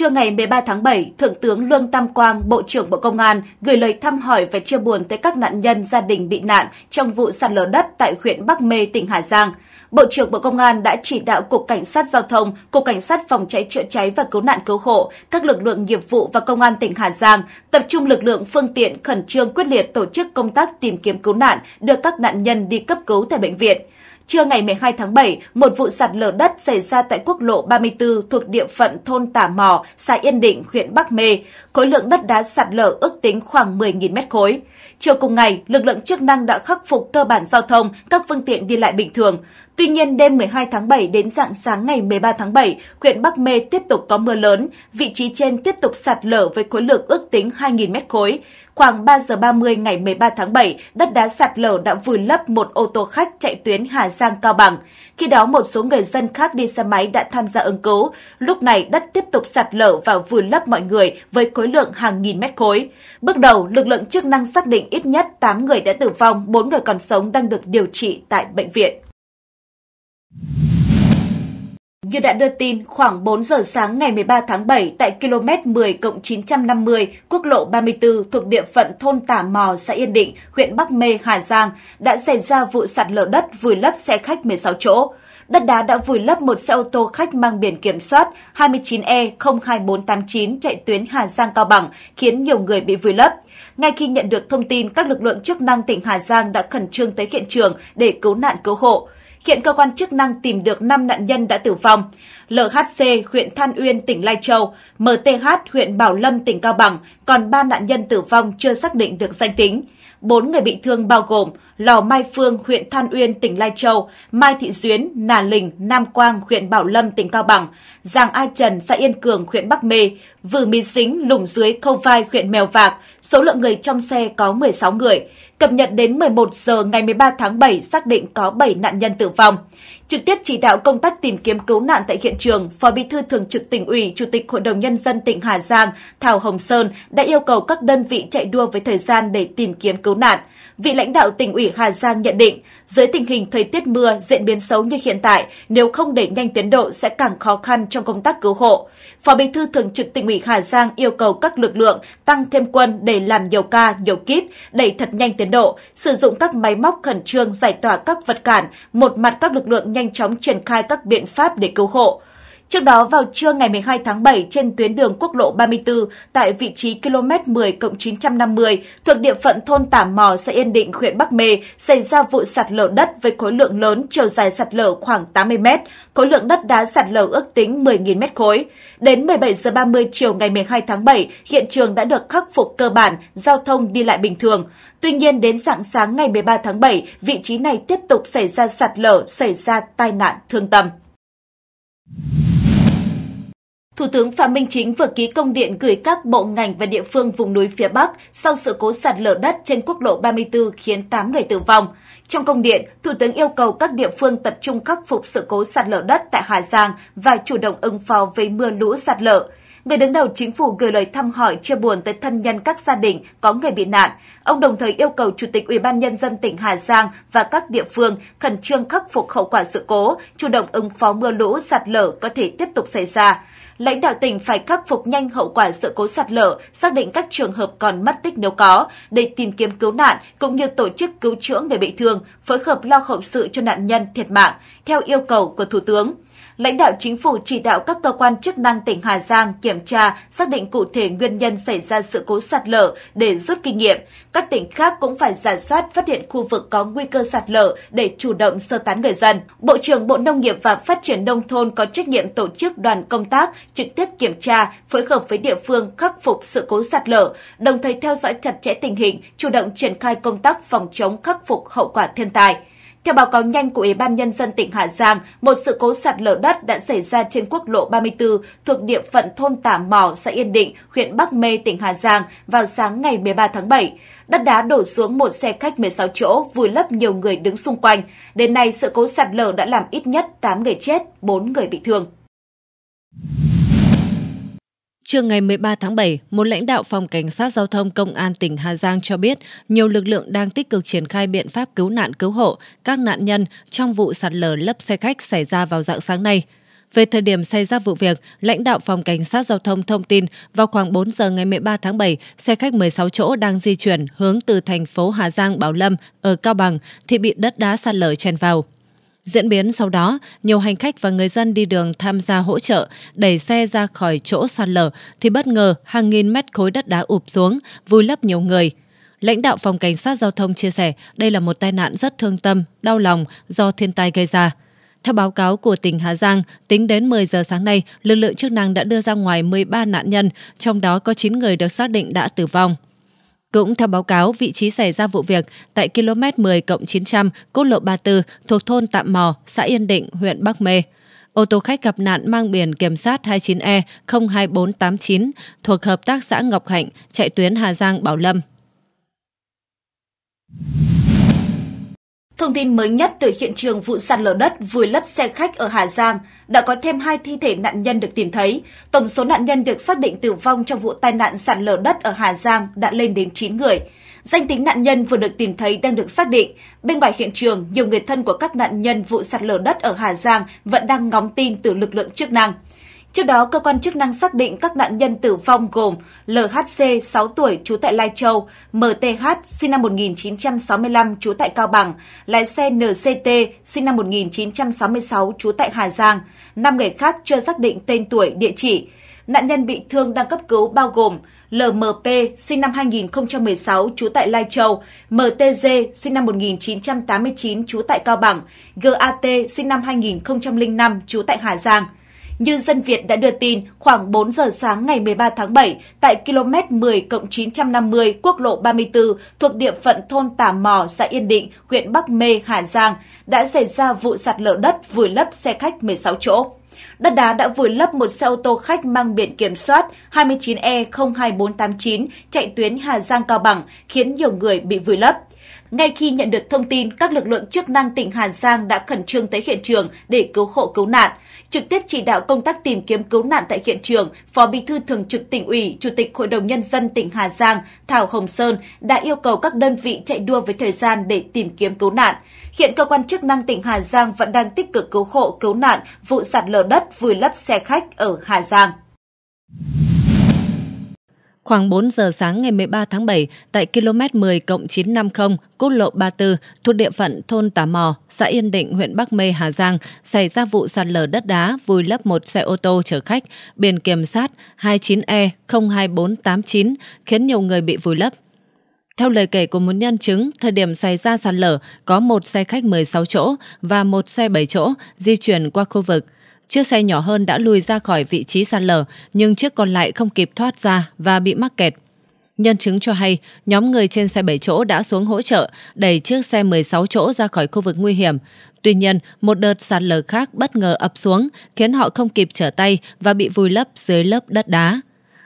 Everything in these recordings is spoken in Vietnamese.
Trưa ngày 13 tháng 7, Thượng tướng Lương Tam Quang, Bộ trưởng Bộ Công an gửi lời thăm hỏi và chia buồn tới các nạn nhân gia đình bị nạn trong vụ sạt lở đất tại huyện Bắc Mê, tỉnh Hà Giang. Bộ trưởng Bộ Công an đã chỉ đạo Cục Cảnh sát Giao thông, Cục Cảnh sát Phòng cháy chữa cháy và Cứu nạn Cứu hộ, các lực lượng nghiệp vụ và Công an tỉnh Hà Giang tập trung lực lượng phương tiện khẩn trương quyết liệt tổ chức công tác tìm kiếm cứu nạn, đưa các nạn nhân đi cấp cứu tại bệnh viện. Trưa ngày 12 tháng 7, một vụ sạt lở đất xảy ra tại quốc lộ 34 thuộc địa phận thôn Tả Mò, xã Yên Định, huyện Bắc Mê. Khối lượng đất đá sạt lở ước tính khoảng 10.000 mét khối. Chiều cùng ngày, lực lượng chức năng đã khắc phục cơ bản giao thông, các phương tiện đi lại bình thường. Tuy nhiên, đêm 12 tháng 7 đến dạng sáng ngày 13 tháng 7, huyện Bắc Mê tiếp tục có mưa lớn, vị trí trên tiếp tục sạt lở với khối lượng ước tính 2.000 mét khối. Khoảng 3 giờ 30 ngày 13 tháng 7, đất đá sạt lở đã vùi lấp một ô tô khách chạy tuyến Hà Giang Cao Bằng. Khi đó một số người dân khác đi xe máy đã tham gia ứng cứu. Lúc này đất tiếp tục sạt lở và vùi lấp mọi người với khối lượng hàng nghìn mét khối. Bước đầu, lực lượng chức năng xác định ít nhất 8 người đã tử vong, 4 người còn sống đang được điều trị tại bệnh viện. Như đã đưa tin, khoảng 4 giờ sáng ngày 13 tháng 7 tại km 10 950 quốc lộ 34 thuộc địa phận thôn Tả Mò, xã Yên Định, huyện Bắc Mê, Hà Giang đã xảy ra vụ sạt lở đất vùi lấp xe khách 16 chỗ. Đất đá đã vùi lấp một xe ô tô khách mang biển kiểm soát 29E02489 chạy tuyến Hà Giang Cao Bằng, khiến nhiều người bị vùi lấp. Ngay khi nhận được thông tin, các lực lượng chức năng tỉnh Hà Giang đã khẩn trương tới hiện trường để cứu nạn cứu hộ. Hiện cơ quan chức năng tìm được 5 nạn nhân đã tử vong. LHC, huyện Than Uyên, tỉnh Lai Châu, MTH, huyện Bảo Lâm, tỉnh Cao Bằng, còn 3 nạn nhân tử vong chưa xác định được danh tính. 4 người bị thương bao gồm Lò Mai Phương, huyện Than Uyên, tỉnh Lai Châu, Mai Thị Duyến, Nà Lình, Nam Quang, huyện Bảo Lâm, tỉnh Cao Bằng, Giàng Ai Trần, xã Yên Cường, huyện Bắc Mê, Vừ Mí Xính, Lùng Dưới, Khâu Vai, huyện Mèo Vạc. Số lượng người trong xe có 16 người. Cập nhật đến 11 giờ ngày 13 tháng 7 xác định có 7 nạn nhân tử vong. Trực tiếp chỉ đạo công tác tìm kiếm cứu nạn tại hiện trường, Phó Bí thư Thường trực tỉnh ủy, Chủ tịch Hội đồng Nhân dân tỉnh Hà Giang Thảo Hồng Sơn đã yêu cầu các đơn vị chạy đua với thời gian để tìm kiếm cứu nạn vị lãnh đạo tỉnh ủy Hà Giang nhận định, dưới tình hình thời tiết mưa diễn biến xấu như hiện tại, nếu không đẩy nhanh tiến độ sẽ càng khó khăn trong công tác cứu hộ. Phó Bí thư Thường trực tỉnh ủy Hà Giang yêu cầu các lực lượng tăng thêm quân để làm nhiều ca, nhiều kíp, đẩy thật nhanh tiến độ, sử dụng các máy móc khẩn trương giải tỏa các vật cản, một mặt các lực lượng nhanh chóng triển khai các biện pháp để cứu hộ. Trước đó vào trưa ngày 12 tháng 7 trên tuyến đường quốc lộ 34 tại vị trí km 10 950 thuộc địa phận thôn Tả Mò, xã Yên Định, huyện Bắc Mê xảy ra vụ sạt lở đất với khối lượng lớn chiều dài sạt lở khoảng 80 m, khối lượng đất đá sạt lở ước tính 10.000 m khối. Đến 17 giờ 30 chiều ngày 12 tháng 7, hiện trường đã được khắc phục cơ bản, giao thông đi lại bình thường. Tuy nhiên đến dạng sáng ngày 13 tháng 7, vị trí này tiếp tục xảy ra sạt lở, xảy ra tai nạn thương tâm. Thủ tướng Phạm Minh Chính vừa ký công điện gửi các bộ ngành và địa phương vùng núi phía Bắc sau sự cố sạt lở đất trên quốc lộ 34 khiến 8 người tử vong. Trong công điện, Thủ tướng yêu cầu các địa phương tập trung khắc phục sự cố sạt lở đất tại Hà Giang và chủ động ứng phó với mưa lũ sạt lở. Người đứng đầu chính phủ gửi lời thăm hỏi chia buồn tới thân nhân các gia đình có người bị nạn. Ông đồng thời yêu cầu Chủ tịch Ủy ban nhân dân tỉnh Hà Giang và các địa phương khẩn trương khắc phục hậu quả sự cố, chủ động ứng phó mưa lũ sạt lở có thể tiếp tục xảy ra lãnh đạo tỉnh phải khắc phục nhanh hậu quả sự cố sạt lở, xác định các trường hợp còn mất tích nếu có để tìm kiếm cứu nạn cũng như tổ chức cứu chữa người bị thương, phối hợp lo hậu sự cho nạn nhân thiệt mạng theo yêu cầu của Thủ tướng lãnh đạo chính phủ chỉ đạo các cơ quan chức năng tỉnh Hà Giang kiểm tra, xác định cụ thể nguyên nhân xảy ra sự cố sạt lở để rút kinh nghiệm. Các tỉnh khác cũng phải giả soát phát hiện khu vực có nguy cơ sạt lở để chủ động sơ tán người dân. Bộ trưởng Bộ Nông nghiệp và Phát triển Nông thôn có trách nhiệm tổ chức đoàn công tác trực tiếp kiểm tra, phối hợp với địa phương khắc phục sự cố sạt lở, đồng thời theo dõi chặt chẽ tình hình, chủ động triển khai công tác phòng chống khắc phục hậu quả thiên tai. Theo báo cáo nhanh của Ủy ban Nhân dân tỉnh Hà Giang, một sự cố sạt lở đất đã xảy ra trên quốc lộ 34 thuộc địa phận thôn Tả Mỏ, xã Yên Định, huyện Bắc Mê, tỉnh Hà Giang vào sáng ngày 13 tháng 7. Đất đá đổ xuống một xe khách 16 chỗ, vùi lấp nhiều người đứng xung quanh. Đến nay, sự cố sạt lở đã làm ít nhất 8 người chết, 4 người bị thương. Trưa ngày 13 tháng 7, một lãnh đạo phòng cảnh sát giao thông công an tỉnh Hà Giang cho biết nhiều lực lượng đang tích cực triển khai biện pháp cứu nạn cứu hộ các nạn nhân trong vụ sạt lở lấp xe khách xảy ra vào dạng sáng nay. Về thời điểm xảy ra vụ việc, lãnh đạo phòng cảnh sát giao thông thông tin vào khoảng 4 giờ ngày 13 tháng 7, xe khách 16 chỗ đang di chuyển hướng từ thành phố Hà Giang Bảo Lâm ở Cao Bằng thì bị đất đá sạt lở chèn vào. Diễn biến sau đó, nhiều hành khách và người dân đi đường tham gia hỗ trợ đẩy xe ra khỏi chỗ sạt lở thì bất ngờ hàng nghìn mét khối đất đá ụp xuống, vùi lấp nhiều người. Lãnh đạo phòng cảnh sát giao thông chia sẻ đây là một tai nạn rất thương tâm, đau lòng do thiên tai gây ra. Theo báo cáo của tỉnh Hà Giang, tính đến 10 giờ sáng nay, lực lượng chức năng đã đưa ra ngoài 13 nạn nhân, trong đó có 9 người được xác định đã tử vong. Cũng theo báo cáo, vị trí xảy ra vụ việc tại km 10 900 quốc lộ 34 thuộc thôn Tạm Mò, xã Yên Định, huyện Bắc Mê. Ô tô khách gặp nạn mang biển kiểm soát 29E02489 thuộc Hợp tác xã Ngọc Hạnh, chạy tuyến Hà Giang Bảo Lâm. Thông tin mới nhất từ hiện trường vụ sạt lở đất vùi lấp xe khách ở Hà Giang đã có thêm hai thi thể nạn nhân được tìm thấy. Tổng số nạn nhân được xác định tử vong trong vụ tai nạn sạt lở đất ở Hà Giang đã lên đến 9 người. Danh tính nạn nhân vừa được tìm thấy đang được xác định. Bên ngoài hiện trường, nhiều người thân của các nạn nhân vụ sạt lở đất ở Hà Giang vẫn đang ngóng tin từ lực lượng chức năng. Trước đó, cơ quan chức năng xác định các nạn nhân tử vong gồm LHC 6 tuổi trú tại Lai Châu, MTH sinh năm 1965 trú tại Cao Bằng, lái xe NCT sinh năm 1966 trú tại Hà Giang, năm người khác chưa xác định tên tuổi, địa chỉ. Nạn nhân bị thương đang cấp cứu bao gồm LMP sinh năm 2016 trú tại Lai Châu, MTG sinh năm 1989 trú tại Cao Bằng, GAT sinh năm 2005 trú tại Hà Giang – như dân Việt đã đưa tin, khoảng 4 giờ sáng ngày 13 tháng 7, tại km 10 950 quốc lộ 34 thuộc địa phận thôn Tà Mò, xã Yên Định, huyện Bắc Mê, Hà Giang, đã xảy ra vụ sạt lở đất vùi lấp xe khách 16 chỗ. Đất đá đã vùi lấp một xe ô tô khách mang biển kiểm soát 29E02489 chạy tuyến Hà Giang Cao Bằng, khiến nhiều người bị vùi lấp. Ngay khi nhận được thông tin, các lực lượng chức năng tỉnh Hà Giang đã khẩn trương tới hiện trường để cứu hộ cứu nạn. Trực tiếp chỉ đạo công tác tìm kiếm cứu nạn tại hiện trường, Phó Bí thư Thường trực tỉnh ủy, Chủ tịch Hội đồng Nhân dân tỉnh Hà Giang Thảo Hồng Sơn đã yêu cầu các đơn vị chạy đua với thời gian để tìm kiếm cứu nạn. Hiện cơ quan chức năng tỉnh Hà Giang vẫn đang tích cực cứu hộ cứu nạn vụ sạt lở đất vùi lấp xe khách ở Hà Giang. Khoảng 4 giờ sáng ngày 13 tháng 7, tại km 10 950, quốc lộ 34, thuộc địa phận thôn Tà Mò, xã Yên Định, huyện Bắc Mê, Hà Giang, xảy ra vụ sạt lở đất đá vùi lấp một xe ô tô chở khách biển kiểm soát 29E02489, khiến nhiều người bị vùi lấp. Theo lời kể của một nhân chứng, thời điểm xảy ra sạt lở, có một xe khách 16 chỗ và một xe 7 chỗ di chuyển qua khu vực – Chiếc xe nhỏ hơn đã lùi ra khỏi vị trí sạt lở, nhưng chiếc còn lại không kịp thoát ra và bị mắc kẹt. Nhân chứng cho hay, nhóm người trên xe 7 chỗ đã xuống hỗ trợ, đẩy chiếc xe 16 chỗ ra khỏi khu vực nguy hiểm. Tuy nhiên, một đợt sạt lở khác bất ngờ ập xuống, khiến họ không kịp trở tay và bị vùi lấp dưới lớp đất đá.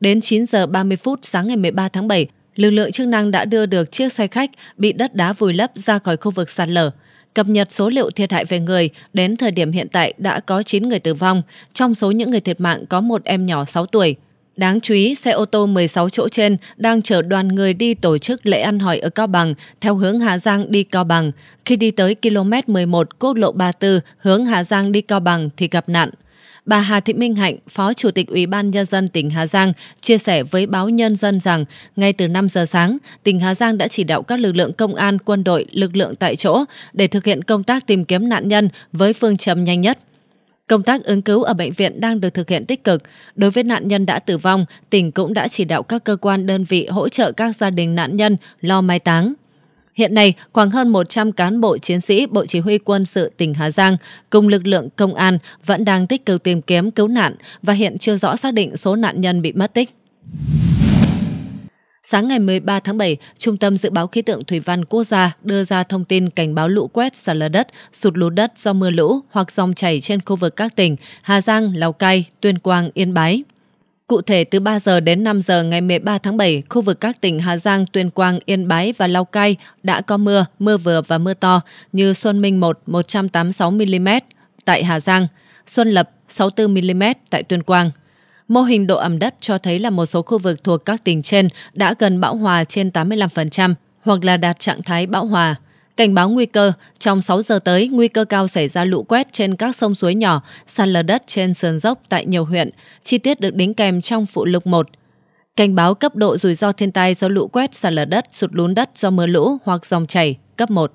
Đến 9 giờ 30 phút sáng ngày 13 tháng 7, lực lượng chức năng đã đưa được chiếc xe khách bị đất đá vùi lấp ra khỏi khu vực sạt lở. Cập nhật số liệu thiệt hại về người, đến thời điểm hiện tại đã có 9 người tử vong, trong số những người thiệt mạng có một em nhỏ 6 tuổi. Đáng chú ý, xe ô tô 16 chỗ trên đang chở đoàn người đi tổ chức lễ ăn hỏi ở Cao Bằng theo hướng Hà Giang đi Cao Bằng. Khi đi tới km 11 quốc lộ 34 hướng Hà Giang đi Cao Bằng thì gặp nạn bà Hà Thị Minh Hạnh, Phó Chủ tịch Ủy ban Nhân dân tỉnh Hà Giang, chia sẻ với báo Nhân dân rằng ngay từ 5 giờ sáng, tỉnh Hà Giang đã chỉ đạo các lực lượng công an, quân đội, lực lượng tại chỗ để thực hiện công tác tìm kiếm nạn nhân với phương châm nhanh nhất. Công tác ứng cứu ở bệnh viện đang được thực hiện tích cực. Đối với nạn nhân đã tử vong, tỉnh cũng đã chỉ đạo các cơ quan đơn vị hỗ trợ các gia đình nạn nhân lo mai táng. Hiện nay, khoảng hơn 100 cán bộ chiến sĩ Bộ Chỉ huy quân sự tỉnh Hà Giang cùng lực lượng công an vẫn đang tích cực tìm kiếm cứu nạn và hiện chưa rõ xác định số nạn nhân bị mất tích. Sáng ngày 13 tháng 7, Trung tâm Dự báo Khí tượng Thủy văn Quốc gia đưa ra thông tin cảnh báo lũ quét, sạt lở đất, sụt lún đất do mưa lũ hoặc dòng chảy trên khu vực các tỉnh Hà Giang, Lào Cai, Tuyên Quang, Yên Bái. Cụ thể, từ 3 giờ đến 5 giờ ngày 13 tháng 7, khu vực các tỉnh Hà Giang, Tuyên Quang, Yên Bái và lao Cai đã có mưa, mưa vừa và mưa to như Xuân Minh 1 186mm tại Hà Giang, Xuân Lập 64mm tại Tuyên Quang. Mô hình độ ẩm đất cho thấy là một số khu vực thuộc các tỉnh trên đã gần bão hòa trên 85% hoặc là đạt trạng thái bão hòa. Cảnh báo nguy cơ, trong 6 giờ tới, nguy cơ cao xảy ra lũ quét trên các sông suối nhỏ, sạt lở đất trên sườn dốc tại nhiều huyện, chi tiết được đính kèm trong phụ lục 1. Cảnh báo cấp độ rủi ro thiên tai do lũ quét, sạt lở đất, sụt lún đất do mưa lũ hoặc dòng chảy, cấp 1.